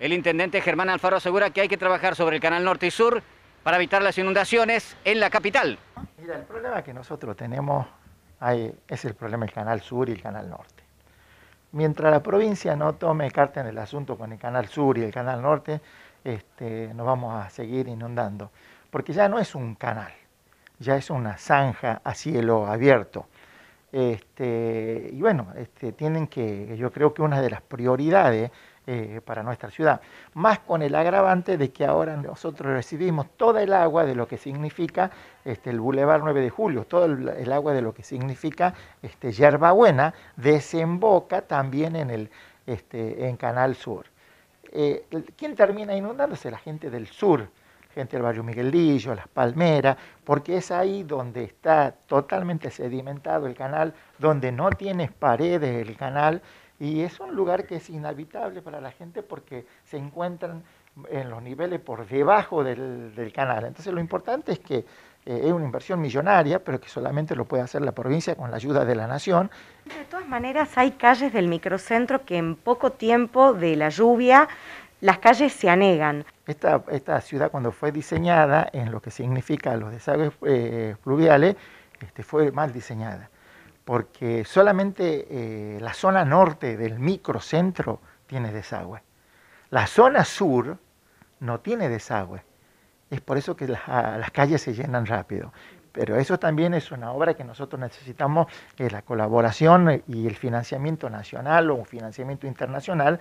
El intendente Germán Alfaro asegura que hay que trabajar sobre el canal norte y sur para evitar las inundaciones en la capital. Mira, el problema que nosotros tenemos es el problema del canal sur y el canal norte. Mientras la provincia no tome carta en el asunto con el canal sur y el canal norte, este, nos vamos a seguir inundando. Porque ya no es un canal, ya es una zanja a cielo abierto. Este, y bueno, este, tienen que, yo creo que una de las prioridades eh, para nuestra ciudad. Más con el agravante de que ahora nosotros recibimos toda el agua de lo que significa este, el Boulevard 9 de Julio, todo el, agua de lo que significa este, Buena desemboca también en, el, este, en Canal Sur. Eh, ¿Quién termina inundándose? La gente del sur, gente del barrio Miguel Dillo, Las Palmeras, porque es ahí donde está totalmente sedimentado el canal, donde no tienes paredes el canal y es un lugar que es inhabitable para la gente porque se encuentran en los niveles por debajo del, del canal. Entonces lo importante es que eh, es una inversión millonaria, pero que solamente lo puede hacer la provincia con la ayuda de la nación. De todas maneras, hay calles del microcentro que en poco tiempo de la lluvia las calles se anegan. Esta, esta ciudad cuando fue diseñada en lo que significa los desagües pluviales, eh, este, fue mal diseñada porque solamente eh, la zona norte del microcentro tiene desagüe. La zona sur no tiene desagüe. Es por eso que las ah, calles se llenan rápido. Pero eso también es una obra que nosotros necesitamos eh, la colaboración y el financiamiento nacional o un financiamiento internacional.